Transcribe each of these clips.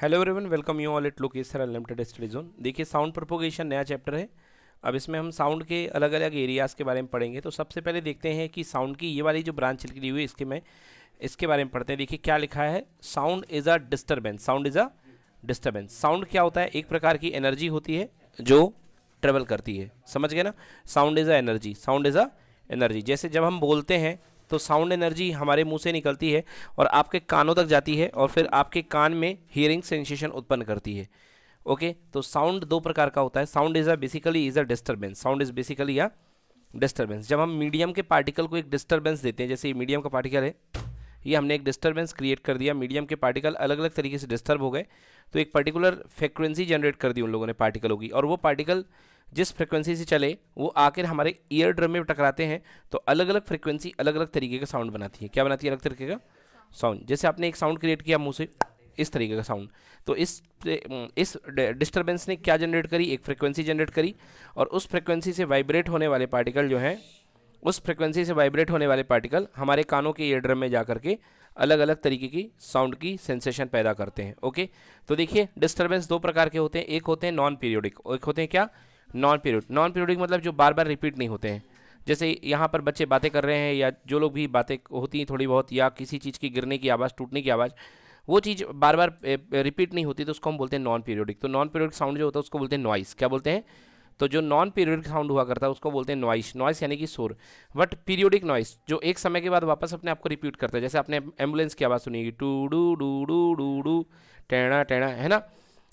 Hello everyone welcome you all at लोकेसर unlimited study zone देखिए sound propagation नया chapter है अब इसमें हम साउंड के अलग अलग एरियाज़ के बारे में पढ़ेंगे तो सबसे पहले देखते हैं कि साउंड की ये वाली जो ब्रांच लिखी हुई इसके में इसके बारे में पढ़ते हैं देखिए क्या लिखा है sound is a disturbance sound is a disturbance sound क्या होता है एक प्रकार की एनर्जी होती है जो ट्रेवल करती है समझ गए ना sound is a energy sound is a energy जैसे जब हम बोलते हैं तो साउंड एनर्जी हमारे मुंह से निकलती है और आपके कानों तक जाती है और फिर आपके कान में हियरिंग सेंसेशन उत्पन्न करती है ओके तो साउंड दो प्रकार का होता है sound is a basically is a disturbance sound is basically या डिस्टर्बेंस जब हम मीडियम के पार्टिकल को एक डिस्टर्बेंस देते हैं जैसे ये मीडियम का पार्टिकल है ये हमने एक डिस्टर्बेंस क्रिएट कर दिया मीडियम के पार्टिकल अलग अलग तरीके से डिस्टर्ब हो गए तो एक पर्टिकुलर फ्रिक्वेंसी जनरेट कर दी उन लोगों ने पार्टिकलों की और वो पार्टिकल जिस फ्रिक्वेंसी से चले वो आकर हमारे ईयर ड्रम में टकराते हैं तो अलग अलग फ्रिक्वेंसी अलग अलग तरीके का साउंड बनाती है क्या बनाती है अलग तरीके का साउंड जैसे आपने एक साउंड क्रिएट किया मुँह से इस तरीके का साउंड तो इस इस डिस्टरबेंस ने क्या जनरेट करी एक फ्रिक्वेंसी जनरेट करी और उस फ्रिक्वेंसी से वाइब्रेट होने वाले पार्टिकल जो हैं उस फ्रिक्वेंसी से वाइब्रेट होने वाले पार्टिकल हमारे कानों के ईयर ड्रम में जा करके अलग अलग तरीके की साउंड की सेंसेशन पैदा करते हैं ओके तो देखिए डिस्टर्बेंस दो प्रकार के होते हैं एक होते हैं नॉन पीरियोडिक एक होते हैं क्या नॉन पीरियड नॉन पीरियडिक मतलब जो बार बार रिपीट नहीं होते हैं जैसे यहाँ पर बच्चे बातें कर रहे हैं या जो लोग भी बातें होती हैं थोड़ी बहुत या किसी चीज़ की गिरने की आवाज़ टूटने की आवाज़ वो चीज़ बार बार रिपीट नहीं होती तो उसको हम बोलते हैं नॉन पीरियोडिक तो नॉन पीरियडिक साउंड जो होता है उसको बोलते हैं नॉइस क्या बोलते हैं तो जो नॉन पीरियडिक साउंड हुआ करता है उसको बोलते हैं नॉइस नॉइस यानी कि शोर बट पीरियोडिक नॉइस जो एक समय के बाद वापस अपने आप को रिपीट करता है जैसे आपने एम्बुलेंस की आवाज़ सुनी टू डू डू डू डू डू टेणा टेणा है ना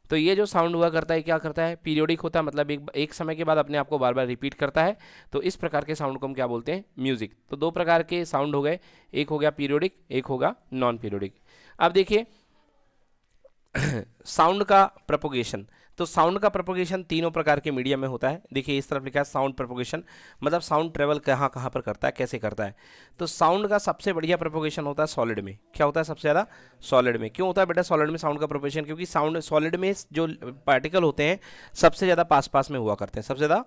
तो ये जो साउंड हुआ करता है क्या करता है पीरियोडिक होता है मतलब एक एक समय के बाद अपने आप को बार बार रिपीट करता है तो इस प्रकार के साउंड को हम क्या बोलते हैं म्यूज़िक तो दो प्रकार के साउंड हो गए एक हो गया पीरियोडिक एक होगा नॉन पीरियोडिक अब देखिए साउंड का प्रपोगेशन तो साउंड का प्रपोगेशन तीनों प्रकार के मीडिया में होता है देखिए इस तरफ लिखा है साउंड प्रपोगेशन मतलब साउंड ट्रेवल कहाँ कहाँ पर करता है कैसे करता है तो साउंड का सबसे बढ़िया प्रपोगेशन होता है सॉलिड में क्या होता है सबसे ज़्यादा सॉलिड में क्यों होता है बेटा सॉलिड में साउंड का प्रपोगेशन क्योंकि साउंड सॉलिड में जो पार्टिकल होते हैं सबसे ज़्यादा पास पास में हुआ करते हैं सबसे ज़्यादा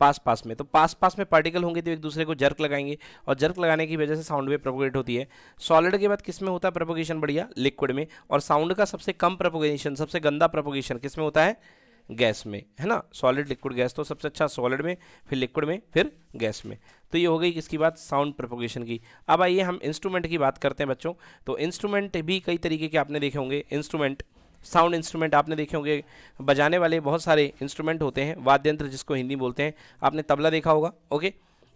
पास पास में तो पास पास में पार्टिकल होंगे तो एक दूसरे को जर्क लगाएंगे और जर्क लगाने की वजह से साउंड वेव प्रोपोगेट होती है सॉलिड के बाद किस में होता है प्रोपोगेशन बढ़िया लिक्विड में और साउंड का सबसे कम प्रोपोगेशन सबसे गंदा प्रोपोगेशन किस में होता है गैस में है ना सॉलिड लिक्विड गैस तो सबसे अच्छा सॉलिड में फिर लिक्विड में फिर गैस में तो ये हो गई किसकी बात साउंड प्रोपोगेशन की अब आइए हम इंस्ट्रूमेंट की बात करते हैं बच्चों तो इंस्ट्रूमेंट भी कई तरीके के आपने देखे होंगे इंस्ट्रूमेंट साउंड इंस्ट्रूमेंट आपने देखे होंगे बजाने वाले बहुत सारे इंस्ट्रूमेंट होते हैं वाद्य यंत्र जिसको हिंदी बोलते हैं आपने तबला देखा होगा ओके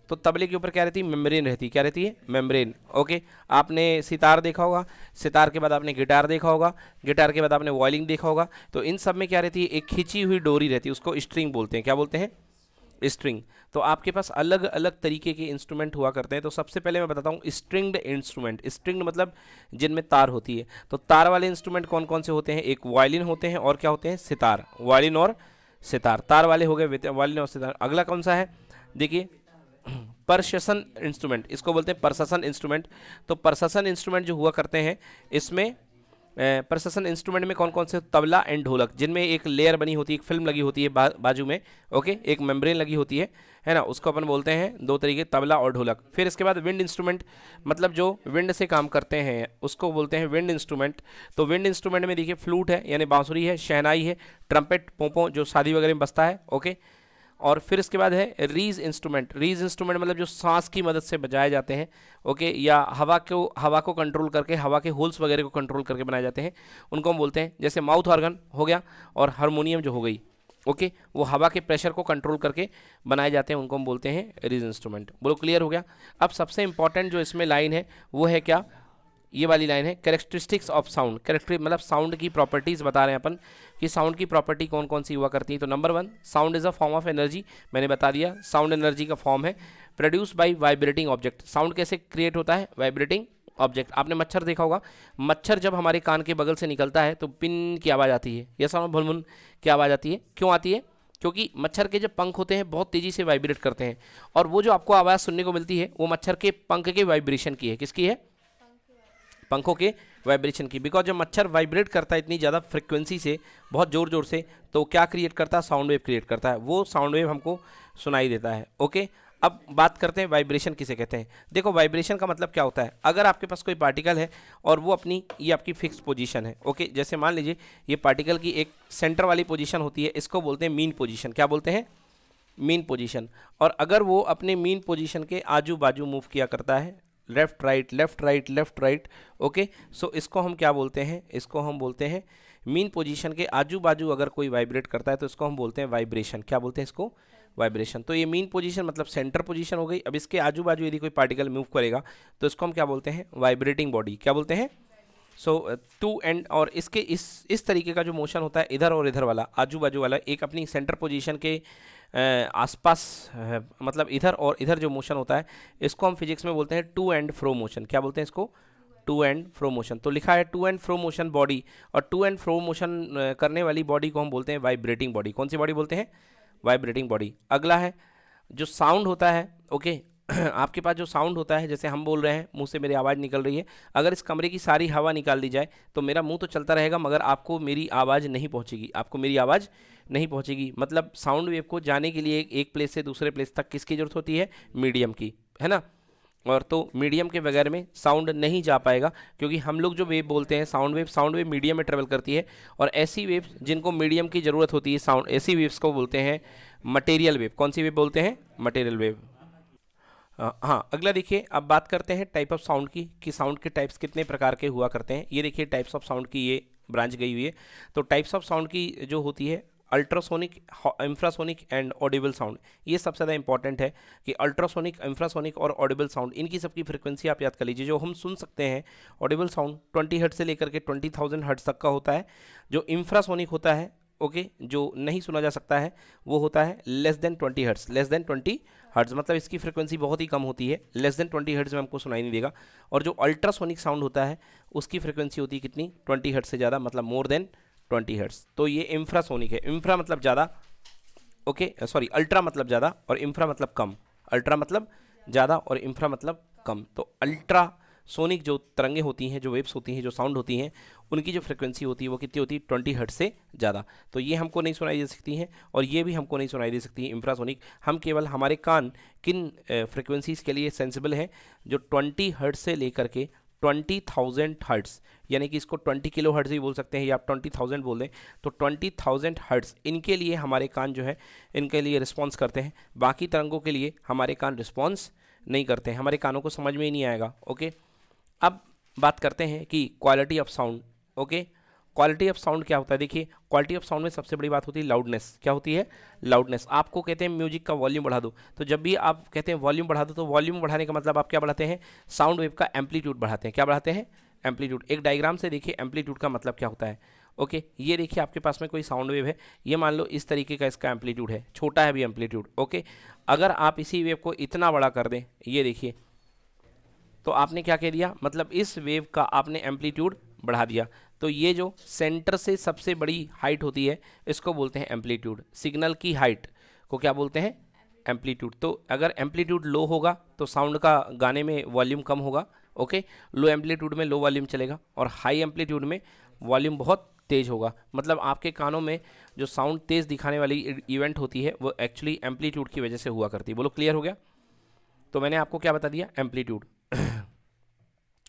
तो तबले के ऊपर क्या रहती है मेम्ब्रेन रहती क्या रहती है मेम्ब्रेन ओके आपने सितार देखा होगा सितार के बाद आपने गिटार देखा होगा गिटार के बाद आपने वॉयलिंग देखा होगा तो इन सब में क्या रहती है एक खिंची हुई डोरी रहती है उसको स्ट्रिंग बोलते हैं क्या बोलते हैं स्ट्रिंग तो आपके पास अलग अलग तरीके के इंस्ट्रूमेंट हुआ करते हैं तो सबसे पहले मैं बताता हूँ स्ट्रिंग्ड इंस्ट्रूमेंट स्ट्रिंगड मतलब जिनमें तार होती है तो तार वाले इंस्ट्रूमेंट कौन कौन से होते हैं एक वायलिन होते हैं और क्या होते हैं सितार वायलिन और सितार तार वाले हो गए वायलिन और सितार अगला कौन सा है देखिए प्रशसन इंस्ट्रूमेंट इसको बोलते हैं प्रशासन इंस्ट्रूमेंट तो प्रशसन इंस्ट्रूमेंट जो हुआ करते हैं इसमें प्रशासन इंस्ट्रूमेंट में कौन कौन से तबला एंड ढोलक जिनमें एक लेयर बनी होती है एक फिल्म लगी होती है बा, बाजू में ओके एक मेम्ब्रेन लगी होती है है ना उसको अपन बोलते हैं दो तरीके तबला और ढोलक फिर इसके बाद विंड इंस्ट्रूमेंट मतलब जो विंड से काम करते हैं उसको बोलते हैं विंड इंस्ट्रूमेंट तो विंड इंस्ट्रूमेंट में देखिए फ्लूट है यानी बांसुरी है शहनाई है ट्रम्पेट पोंपों जो शादी वगैरह में बसता है ओके और फिर इसके बाद है रीज इंस्ट्रूमेंट रीज इंस्ट्रूमेंट मतलब जो सांस की मदद से बजाए जाते हैं ओके या हवा को हवा को कंट्रोल करके हवा के होल्स वगैरह को कंट्रोल करके बनाए जाते हैं उनको हम बोलते हैं जैसे माउथ ऑर्गन हो गया और हारमोनियम जो हो गई ओके वो हवा के प्रेशर को कंट्रोल करके बनाए जाते हैं उनको हम बोलते हैं रीज इंस्ट्रूमेंट बोलो क्लियर हो गया अब सबसे इंपॉर्टेंट जो इसमें लाइन है वो है क्या ये वाली लाइन है कैरेक्टरिस्टिक्स ऑफ साउंड कैरेक्टर मतलब साउंड की प्रॉपर्टीज़ बता रहे हैं अपन कि साउंड की प्रॉपर्टी कौन कौन सी हुआ करती है तो number one sound is a form of energy मैंने बता दिया साउंड एनर्जी का फॉर्म है produce by vibrating object sound कैसे क्रिएट होता है वाइब्रेटिंग ऑब्जेक्ट आपने मच्छर देखा होगा मच्छर जब हमारे कान के बगल से निकलता है तो पिन की आवाज़ आती है या समझ भुलमुन की आवाज़ आती है क्यों आती है क्योंकि मच्छर के जब पंख होते हैं बहुत तेज़ी से वाइब्रेट करते हैं और वो जो आपको आवाज़ सुनने को मिलती है वो मच्छर के पंख के वाइब्रेशन की है किसकी है पंखों के वाइब्रेशन की बिकॉज जब मच्छर वाइब्रेट करता है इतनी ज़्यादा फ्रिक्वेंसी से बहुत ज़ोर ज़ोर से तो क्या क्रिएट करता है साउंड वेव क्रिएट करता है वो साउंड वेव हमको सुनाई देता है ओके अब बात करते हैं वाइब्रेशन किसे कहते हैं देखो वाइब्रेशन का मतलब क्या होता है अगर आपके पास कोई पार्टिकल है और वो अपनी ये आपकी फिक्स पोजीशन है ओके जैसे मान लीजिए ये पार्टिकल की एक सेंटर वाली पोजीशन होती है इसको बोलते हैं मीन पोजीशन क्या बोलते हैं मीन पोजीशन और अगर वो अपने मीन पोजीशन के आजू बाजू मूव किया करता है left right left right left right okay so इसको हम क्या बोलते हैं इसको हम बोलते हैं मीन पोजीशन के आजू बाजू अगर कोई वाइब्रेट करता है तो इसको हम बोलते हैं वाइब्रेशन क्या बोलते हैं इसको वाइब्रेशन तो ये मीन पोजीशन मतलब सेंटर पोजीशन हो गई अब इसके आजू बाजू यदि कोई पार्टिकल मूव करेगा तो इसको हम क्या बोलते हैं वाइब्रेटिंग बॉडी क्या बोलते हैं सो टू एंड और इसके इस इस तरीके का जो मोशन होता है इधर और इधर वाला आजू बाजू वाला एक अपनी सेंटर पोजिशन के आसपास मतलब इधर और इधर जो मोशन होता है इसको हम फिजिक्स में बोलते हैं टू एंड फ्रो मोशन क्या बोलते हैं इसको टू एंड फ्रो मोशन तो लिखा है to and fro motion body और टू एंड फ्रो मोशन करने वाली बॉडी को हम बोलते हैं वाइब्रेटिंग बॉडी कौन सी बॉडी बोलते हैं वाइब्रेटिंग बॉडी अगला है जो साउंड होता है ओके आपके पास जो साउंड होता है जैसे हम बोल रहे हैं मुंह से मेरी आवाज़ निकल रही है अगर इस कमरे की सारी हवा निकाल दी जाए तो मेरा मुंह तो चलता रहेगा मगर आपको मेरी आवाज़ नहीं पहुंचेगी आपको मेरी आवाज़ नहीं पहुंचेगी मतलब साउंड वेव को जाने के लिए एक प्लेस से दूसरे प्लेस तक किसकी ज़रूरत होती है मीडियम की है ना और तो मीडियम के बगैर में साउंड नहीं जा पाएगा क्योंकि हम लोग जो वेव बोलते हैं sound wave sound wave medium में ट्रेवल करती है और ऐसी वेव जिनको मीडियम की ज़रूरत होती है साउंड ऐसी वेव्स को बोलते हैं मटेरियल वेव कौन सी वेव बोलते हैं मटेरियल वेव हाँ अगला देखिए अब बात करते हैं टाइप ऑफ साउंड की कि साउंड के टाइप्स कितने प्रकार के हुआ करते हैं ये देखिए टाइप्स ऑफ साउंड की ये ब्रांच गई हुई है तो टाइप्स ऑफ साउंड की जो होती है ultrasonic infrasonic and audible sound ये सबसे ज़्यादा इंपॉर्टेंट है कि अल्ट्रासोनिक इंफ्रासोनिक और ऑडिबल साउंड इनकी सबकी फ्रिक्वेंसी आप याद कर लीजिए जो हम सुन सकते हैं ऑडिबल साउंड 20 हर्ट से लेकर के 20,000 हर्ट्स तक का होता है जो इंफ्रासोनिक होता है ओके okay, जो नहीं सुना जा सकता है वो होता है less than twenty hertz less than twenty hertz मतलब इसकी फ्रीक्वेंसी बहुत ही कम होती है लेस देन ट्वेंटी हर्ट्स में हमको सुनाई नहीं देगा और जो अल्ट्रासोनिक साउंड होता है उसकी फ्रीक्वेंसी होती है कितनी ट्वेंटी हर्ट्स से ज़्यादा मतलब मोर देन ट्वेंटी हर्ट्स तो ये इंफ्रासोनिक है इंफ्रा मतलब ज़्यादा ओके सॉरी अल्ट्रा मतलब ज़्यादा और इंफ्रा मतलब कम अल्ट्रा मतलब ज़्यादा और इंफ्रा मतलब कम तो अल्ट्रा सोनिक जो तरंगे होती हैं जो वेब्स होती हैं जो साउंड होती हैं उनकी जो फ्रिक्वेंसी होती है वो कितनी होती है ट्वेंटी हर्ट से ज़्यादा तो ये हमको नहीं सुनाई दे सकती हैं और ये भी हमको नहीं सुनाई दे सकती इंफ्रासोनिक हम केवल हमारे कान किन फ्रिक्वेंसीज़ के लिए सेंसिबल हैं जो ट्वेंटी हर्ट से लेकर के ट्वेंटी थाउजेंड हर्ट्स यानी कि इसको ट्वेंटी किलो हर्ट्स भी बोल सकते हैं या आप ट्वेंटी थाउजेंड बोल दें तो ट्वेंटी थाउजेंड हर्ट्स इनके लिए हमारे कान जो है इनके लिए रिस्पॉन्स करते हैं बाकी तरंगों के लिए हमारे कान रिस्पॉन्स नहीं करते हैं हमारे कानों को समझ में ही नहीं आएगा ओके अब बात करते हैं कि quality of sound okay quality of sound क्या होता है देखिए क्वालिटी ऑफ साउंड में सबसे बड़ी बात होती है लाउडनेस क्या होती है लाउडनेस आपको कहते हैं म्यूजिक का वॉल्यूम बढ़ा दो तो जब भी आप कहते हैं वॉल्यूम बढ़ा दो तो वॉल्यूम बढ़ाने का मतलब आप क्या बढ़ाते हैं साउंड वेव का एम्पलीट्यूड बढ़ाते हैं क्या बढ़ाते हैं एम्पलीट्यूड एक डायग्राम से देखिए एम्पलीट्यूड का मतलब क्या होता है ओके ये देखिए आपके पास में कोई साउंड वेव है ये मान लो इस तरीके का इसका एम्पलीट्यूड है छोटा है भी एम्पलीट्यूड ओके अगर आप इसी वेव को इतना बड़ा कर दें ये देखिए तो आपने क्या कह दिया मतलब इस वेव का आपने एम्पलीट्यूड बढ़ा दिया तो ये जो सेंटर से सबसे बड़ी हाइट होती है इसको बोलते हैं एम्पलीट्यूड सिग्नल की हाइट को क्या बोलते हैं एम्पलीट्यूड तो अगर एम्पलीट्यूड लो होगा तो साउंड का गाने में वॉल्यूम कम होगा ओके लो एम्पलीट्यूड में लो वॉल्यूम चलेगा और हाई एम्पलीट्यूड में वॉल्यूम बहुत तेज़ होगा मतलब आपके कानों में जो साउंड तेज़ दिखाने वाली इवेंट होती है वो एक्चुअली एम्पलीट्यूड की वजह से हुआ करती है बोलो क्लियर हो गया तो मैंने आपको क्या बता दिया एम्पलीट्यूड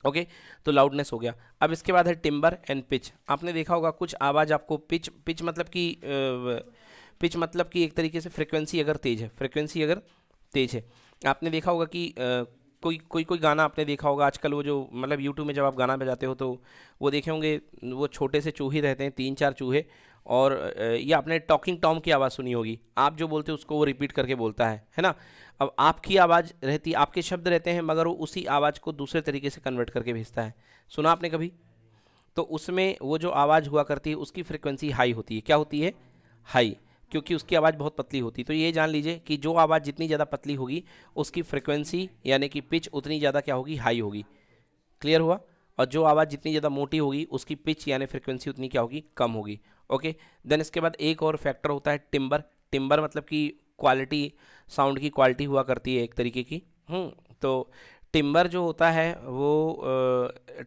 ओके तो लाउडनेस हो गया अब इसके बाद है टिम्बर एंड पिच आपने देखा होगा कुछ आवाज़ आपको पिच पिच मतलब कि पिच मतलब कि एक तरीके से फ्रिक्वेंसी अगर तेज़ है फ्रिक्वेंसी अगर तेज़ है आपने देखा होगा कि कोई कोई कोई गाना आपने देखा होगा आजकल वो जो मतलब यूट्यूब में जब आप गाना बजाते हो तो वो देखे होंगे वो छोटे से चूहे रहते हैं तीन चार चूहे और ये आपने टॉकिंग टॉम की आवाज़ सुनी होगी आप जो बोलते हो उसको वो रिपीट करके बोलता है है ना अब आपकी आवाज़ रहती आपके शब्द रहते हैं मगर वो उसी आवाज़ को दूसरे तरीके से कन्वर्ट करके भेजता है सुना आपने कभी तो उसमें वो जो आवाज़ हुआ करती है उसकी फ्रिक्वेंसी हाई होती है क्या होती है हाई क्योंकि उसकी आवाज़ बहुत पतली होती है तो ये जान लीजिए कि जो आवाज़ जितनी ज़्यादा पतली होगी उसकी फ्रिक्वेंसी यानी कि पिच उतनी ज़्यादा क्या होगी हाई होगी क्लियर हुआ और जो आवाज़ जितनी ज़्यादा मोटी होगी उसकी पिच यानी फ्रिक्वेंसी उतनी क्या होगी कम होगी ओके देन इसके बाद एक और फैक्टर होता है टिम्बर टिम्बर मतलब कि क्वालिटी साउंड की क्वालिटी हुआ करती है एक तरीके की हम्म, तो टिम्बर जो होता है वो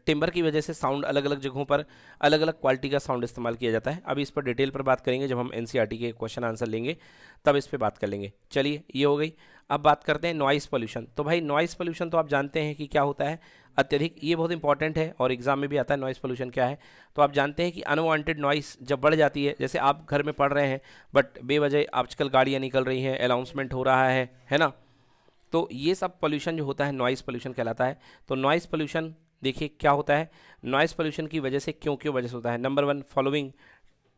टिम्बर की वजह से साउंड अलग अलग जगहों पर अलग अलग क्वालिटी का साउंड इस्तेमाल किया जाता है अभी इस पर डिटेल पर बात करेंगे जब हम एन e के क्वेश्चन आंसर लेंगे तब इस पर बात कर लेंगे चलिए ये हो गई अब बात करते हैं नॉइस पोल्यूशन तो भाई नॉइज़ पोल्यूशन तो आप जानते हैं कि क्या होता है अत्यधिक ये बहुत इंपॉर्टेंट है और एग्जाम में भी आता है नॉइज़ पोल्यूशन क्या है तो आप जानते हैं कि अनवांटेड नॉइस जब बढ़ जाती है जैसे आप घर में पढ़ रहे हैं बट बेवजह आजकल गाड़ियाँ निकल रही हैं अनाउंसमेंट हो रहा है है ना तो ये सब पोल्यूशन जो होता है नॉइज़ पोल्यूशन कहलाता है तो नॉइज़ पोल्यूशन देखिए क्या होता है नॉइज़ पोल्यूशन की वजह से क्यों क्यों वजह से होता है number one following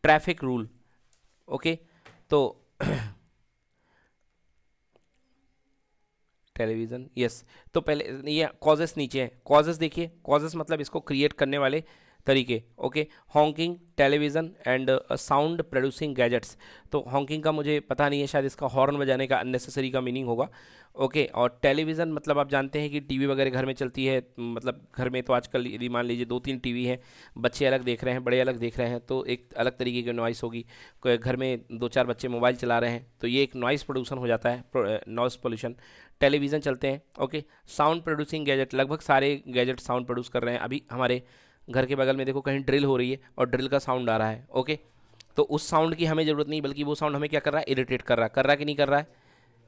traffic rule okay तो टेलीविज़न यस तो पहले ये कॉजेस नीचे हैं कॉजेस देखिए कॉजेस मतलब इसको क्रिएट करने वाले तरीके okay honking television and sound producing gadgets तो हॉन्किंग का मुझे पता नहीं है शायद इसका हॉर्न बजाने का अननेसेसरी का मीनिंग होगा ओके okay, और टेलीविज़न मतलब आप जानते हैं कि टीवी वगैरह घर में चलती है मतलब घर में तो आजकल यदि मान लीजिए दो तीन टीवी हैं बच्चे अलग देख रहे हैं बड़े अलग देख रहे हैं तो एक अलग तरीके की नॉइस होगी घर में दो चार बच्चे मोबाइल चला रहे हैं तो ये एक नॉइस प्रोड्यूसन हो जाता है नॉइस पोल्यूशन टेलीविज़न चलते हैं ओके साउंड प्रोड्यूसिंग गैजेट लगभग सारे गैजेट साउंड प्रोड्यूस कर रहे हैं अभी हमारे घर के बगल में देखो कहीं ड्रिल हो रही है और ड्रिल का साउंड आ रहा है ओके तो उस साउंड की हमें ज़रूरत नहीं बल्कि वो साउंड हमें क्या कर रहा है इरीटेट कर रहा है कर रहा है कि नहीं कर रहा है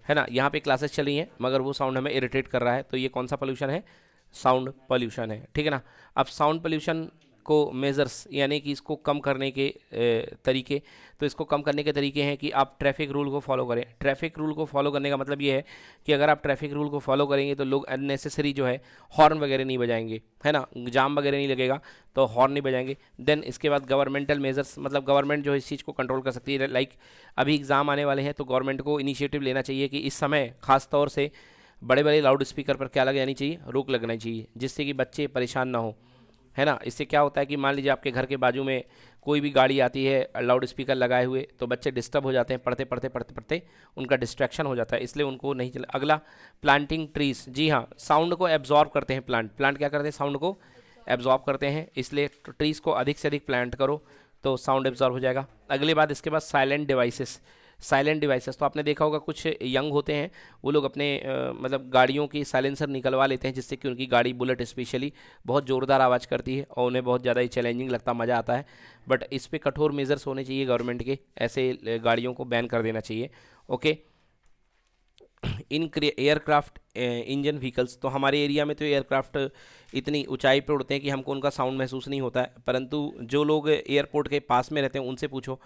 है ना यहाँ पे क्लासेस चली हैं मगर वो साउंड हमें इरीटेट कर रहा है तो ये कौन सा पॉल्यूशन है साउंड पॉल्यूशन है ठीक है ना अब साउंड पोल्यूशन को मेज़र्स यानी कि इसको कम करने के तरीके तो इसको कम करने के तरीके हैं कि आप ट्रैफिक रूल को फॉलो करें ट्रैफिक रूल को फॉलो करने का मतलब ये है कि अगर आप ट्रैफिक रूल को फॉलो करेंगे तो लोग अननेसेसरी जो है हॉर्न वगैरह नहीं बजाएंगे है ना जाम वगैरह नहीं लगेगा तो हॉर्न नहीं बजाएंगे देन इसके बाद गवर्नमेंटल मेजर्स मतलब गवर्नमेंट जो इस चीज़ को कंट्रोल कर सकती है लाइक अभी एग्ज़ाम आने वाले हैं तो गवर्नमेंट को इनिशिएटिव लेना चाहिए कि इस समय ख़ास तौर से बड़े बड़े लाउड स्पीकर पर क्या लग जानी चाहिए रोक लगना चाहिए जिससे कि बच्चे परेशान ना हो है ना इससे क्या होता है कि मान लीजिए आपके घर के बाजू में कोई भी गाड़ी आती है लाउड स्पीकर लगाए हुए तो बच्चे डिस्टर्ब हो जाते हैं पढ़ते पढ़ते पढ़ते पढ़ते उनका डिस्ट्रैक्शन हो जाता है इसलिए उनको नहीं चला अगला प्लांटिंग ट्रीज जी हाँ साउंड को एब्जॉर्ब करते हैं प्लांट प्लांट क्या करते हैं साउंड को एब्जॉर्ब करते हैं इसलिए ट्रीज़ को अधिक से अधिक प्लांट करो तो साउंड एब्जॉर्ब हो जाएगा अगली बात इसके बाद साइलेंट डिवाइसेस साइलेंट डिवाइसेस तो आपने देखा होगा कुछ यंग होते हैं वो लोग अपने आ, मतलब गाड़ियों की साइलेंसर निकलवा लेते हैं जिससे कि उनकी गाड़ी बुलेट स्पेशली बहुत ज़ोरदार आवाज़ करती है और उन्हें बहुत ज़्यादा ही चैलेंजिंग लगता मज़ा आता है बट इस पर कठोर मेज़र्स होने चाहिए गवर्नमेंट के ऐसे गाड़ियों को बैन कर देना चाहिए ओके इन एयरक्राफ्ट इंजन व्हीकल्स तो हमारे एरिया में तो एयरक्राफ्ट इतनी ऊंचाई पर उड़ते हैं कि हमको उनका साउंड महसूस नहीं होता है परंतु जो लोग एयरपोर्ट के पास में रहते हैं उनसे पूछो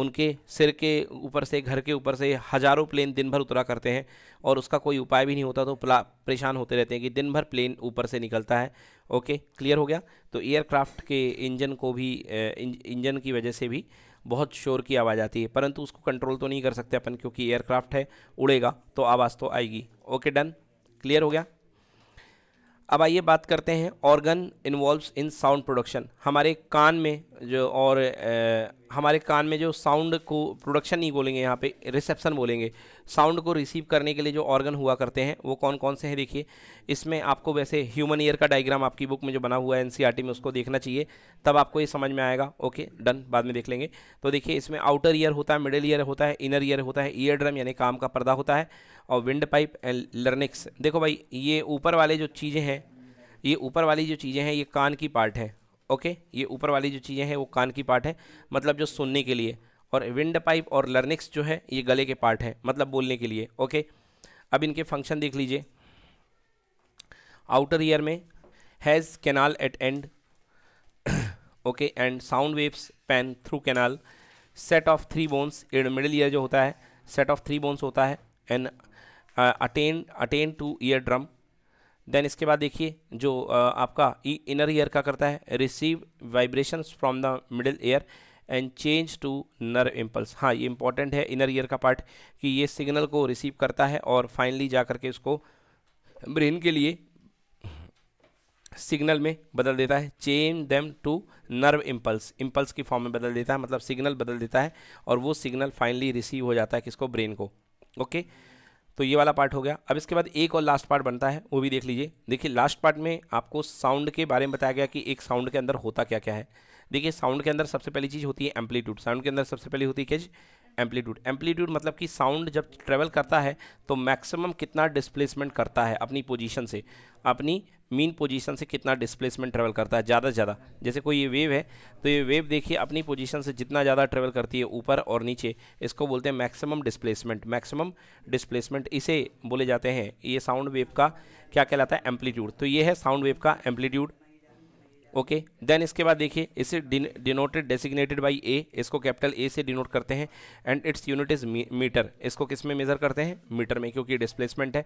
उनके सिर के ऊपर से घर के ऊपर से हज़ारों प्लेन दिन भर उतरा करते हैं और उसका कोई उपाय भी नहीं होता तो परेशान होते रहते हैं कि दिन भर प्लेन ऊपर से निकलता है ओके क्लियर हो गया तो एयरक्राफ्ट के इंजन को भी इंजन की वजह से भी बहुत शोर की आवाज़ आती है परंतु उसको कंट्रोल तो नहीं कर सकते अपन क्योंकि एयरक्राफ्ट है उड़ेगा तो आवाज़ तो आएगी ओके डन क्लियर हो गया अब आइए बात करते हैं organ involves in sound production हमारे कान में जो और हमारे कान में जो साउंड को प्रोडक्शन नहीं बोलेंगे यहाँ पे रिसेप्शन बोलेंगे साउंड को रिसीव करने के लिए जो ऑर्गन हुआ करते हैं वो कौन कौन से हैं देखिए इसमें आपको वैसे ह्यूमन ईयर का डायग्राम आपकी बुक में जो बना हुआ है एन e में उसको देखना चाहिए तब आपको ये समझ में आएगा ओके डन बाद में देख लेंगे तो देखिए इसमें आउटर ईयर होता है मिडिल ईयर होता है इनर ईयर होता है ईयर ड्रम यानी काम का पर्दा होता है और विंड पाइप एंड लर्निक्स देखो भाई ये ऊपर वाले जो चीज़ें हैं ये ऊपर वाली जो चीज़ें हैं ये कान की पार्ट है ओके ये ऊपर वाली जो चीज़ें हैं वो कान की पार्ट है मतलब जो सुनने के लिए और विंड पाइप और लर्निक्स जो है ये गले के पार्ट है मतलब बोलने के लिए ओके अब इनके फंक्शन देख लीजिए आउटर ईयर में has canal at end okay and sound waves pan through canal set of three bones in middle ear जो होता है सेट ऑफ थ्री बोन्स होता है and attain attain to ear drum then इसके बाद देखिए जो आपका ई इनर ईयर का करता है receive vibration from the middle ear and change to nerve impulse हाँ ये इंपॉर्टेंट है इनर ईयर का पार्ट कि ये सिग्नल को रिसीव करता है और फाइनली जा करके इसको ब्रेन के लिए सिग्नल में बदल देता है change them to nerve impulse impulse की फॉर्म में बदल देता है मतलब सिग्नल बदल देता है और वो सिग्नल फाइनली रिसीव हो जाता है किसको ब्रेन को ओके okay? तो ये वाला पार्ट हो गया अब इसके बाद एक और लास्ट पार्ट बनता है वो भी देख लीजिए देखिए लास्ट पार्ट में आपको साउंड के बारे में बताया गया कि एक साउंड के अंदर होता क्या क्या है देखिए साउंड के अंदर सबसे पहली चीज़ होती है एम्पलीट्यूड साउंड के अंदर सबसे पहली होती है क्या एम्पलीट्यूड एम्पलीट्यूड मतलब कि साउंड जब ट्रेवल करता है तो मैक्सिमम कितना डिस्प्लेसमेंट करता है अपनी पोजीशन से अपनी मीन पोजीशन से कितना डिस्प्लेसमेंट ट्रेवल करता है ज़्यादा से ज़्यादा जैसे कोई ये वेव है तो ये वेव देखिए अपनी पोजीशन से जितना ज़्यादा ट्रेवल करती है ऊपर और नीचे इसको बोलते हैं मैक्सिमम डिस्प्लेसमेंट मैक्सिमम डिस्प्लेसमेंट इसे बोले जाते हैं ये साउंड वेव का क्या कहलाता है एम्पलीट्यूड तो ये है साउंड वेव का एम्पलीट्यूड ओके देन इसके बाद देखिए इसे डिनोटेड डेसिग्नेटेड बाई ए इसको कैपिटल ए से डिनोट करते हैं and its unit is metre इसको किस में मेजर करते हैं मीटर में क्योंकि डिस्प्लेसमेंट है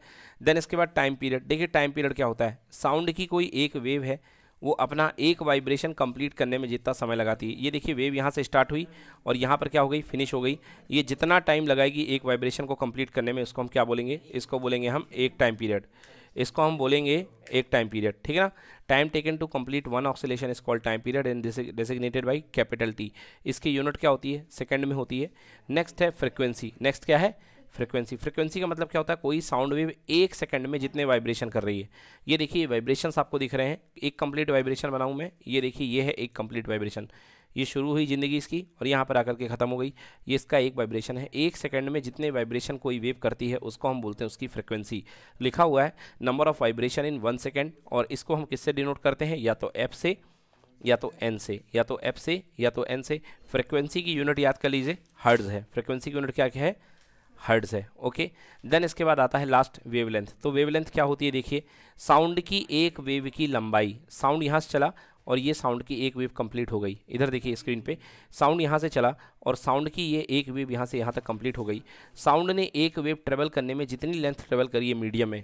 देन इसके बाद टाइम पीरियड देखिए टाइम पीरियड क्या होता है साउंड की कोई एक वेव है वो अपना एक वाइब्रेशन कंप्लीट करने में जितना समय लगाती है ये देखिए वेव यहाँ से स्टार्ट हुई और यहाँ पर क्या हो गई फिनिश हो गई ये जितना टाइम लगाएगी एक वाइब्रेशन को कंप्लीट करने में इसको हम क्या बोलेंगे इसको बोलेंगे हम एक टाइम पीरियड इसको हम बोलेंगे एक टाइम पीरियड ठीक है ना time taken to complete one oscillation is called time period and designated by capital T इसकी यूनिट क्या होती है सेकेंड में होती है नेक्स्ट है फ्रिक्वेंसी नेक्स्ट क्या है फ्रिक्वेंसी फ्रिक्वेंसी का मतलब क्या होता है कोई साउंड वेव एक सेकंड में जितने वाइब्रेशन कर रही है ये देखिए वाइब्रेशन आपको दिख रहे हैं एक कंप्लीट वाइब्रेशन बनाऊँ मैं ये देखिए ये है एक कंप्लीट वाइब्रेशन ये शुरू हुई ज़िंदगी इसकी और यहाँ पर आकर के ख़त्म हो गई ये इसका एक वाइब्रेशन है एक सेकेंड में जितने वाइब्रेशन कोई वेव करती है उसको हम बोलते हैं उसकी फ्रिक्वेंसी लिखा हुआ है number of vibration in one second और इसको हम किससे डिनोट करते हैं या तो एफ से या तो एन से या तो एफ से या तो एन से फ्रिक्वेंसी की यूनिट याद कर लीजिए हर्ड्स है फ्रिक्वेंसी की यूनिट क्या है हर्ड्स है ओके देन इसके बाद आता है लास्ट वेवलेंथ तो वेवलेंथ क्या होती है देखिए साउंड की एक वेव की लंबाई साउंड यहाँ से चला और ये साउंड की एक वेव कंप्लीट हो गई इधर देखिए स्क्रीन पे साउंड यहाँ से चला और साउंड की ये एक वेव यहाँ से यहाँ तक कंप्लीट हो गई साउंड ने एक वेव ट्रेवल करने में जितनी लेंथ ट्रेवल करी है मीडियम में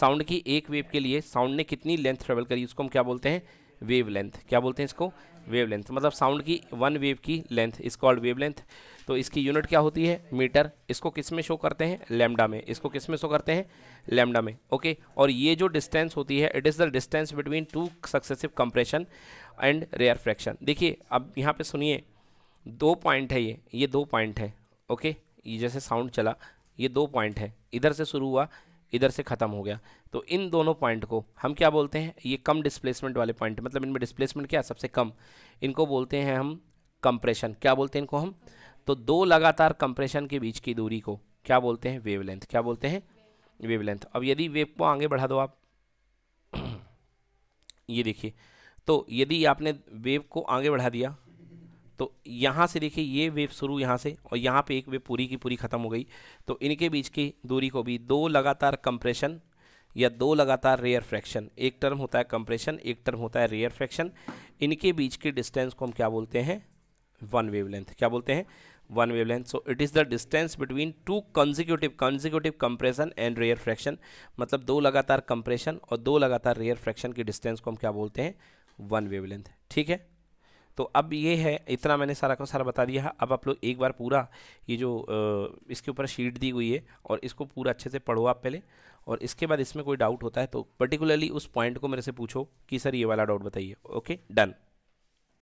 साउंड की एक वेव के लिए साउंड ने कितनी लेंथ ट्रेवल करी उसको हम क्या बोलते हैं वेव लेंथ क्या बोलते हैं इसको वेव लेंथ मतलब साउंड की वन वेव की length is called wavelength तो इसकी यूनिट क्या होती है मीटर इसको किस में शो करते हैं लेमडा में इसको किस में शो करते हैं लेमडा में ओके और ये जो डिस्टेंस होती है it is the distance between two successive compression and rarefaction देखिए अब यहाँ पे सुनिए दो पॉइंट है ये ये दो पॉइंट है ओके ये जैसे साउंड चला ये दो पॉइंट है इधर से शुरू हुआ इधर से ख़त्म हो गया तो इन दोनों पॉइंट को हम क्या बोलते हैं ये कम डिस्प्लेसमेंट वाले पॉइंट मतलब इनमें डिस्प्लेसमेंट क्या सबसे कम इनको बोलते हैं हम कंप्रेशन क्या बोलते हैं इनको हम तो दो लगातार कंप्रेशन के बीच की दूरी को क्या बोलते हैं वेवलेंथ क्या बोलते हैं वेवलेंथ अब यदि वेव को आगे बढ़ा दो आप ये देखिए तो यदि आपने वेव को आगे बढ़ा दिया तो यहाँ से देखिए ये वेव शुरू यहाँ से और यहाँ पे एक वेव पूरी की पूरी ख़त्म हो गई तो इनके बीच की दूरी को भी दो लगातार कंप्रेशन या दो लगातार रेयर फ्रैक्शन एक टर्म होता है कंप्रेशन एक टर्म होता है रेयर फ्रैक्शन इनके बीच के डिस्टेंस को हम क्या बोलते हैं वन वेवलेंथ क्या बोलते हैं one wavelength so it is the distance between two consecutive consecutive compression and rarefaction मतलब दो लगातार कंप्रेशन और दो लगातार रेयर फ्रैक्शन की डिस्टेंस को हम क्या बोलते हैं वन वेव लेंथ ठीक है तो अब ये है इतना मैंने सारा का सारा बता दिया है अब आप लोग एक बार पूरा ये जो इसके ऊपर शीट दी हुई है और इसको पूरा अच्छे से पढ़ो आप पहले और इसके बाद इसमें कोई डाउट होता है तो पर्टिकुलरली उस पॉइंट को मेरे से पूछो कि सर ये वाला डाउट बताइए ओके डन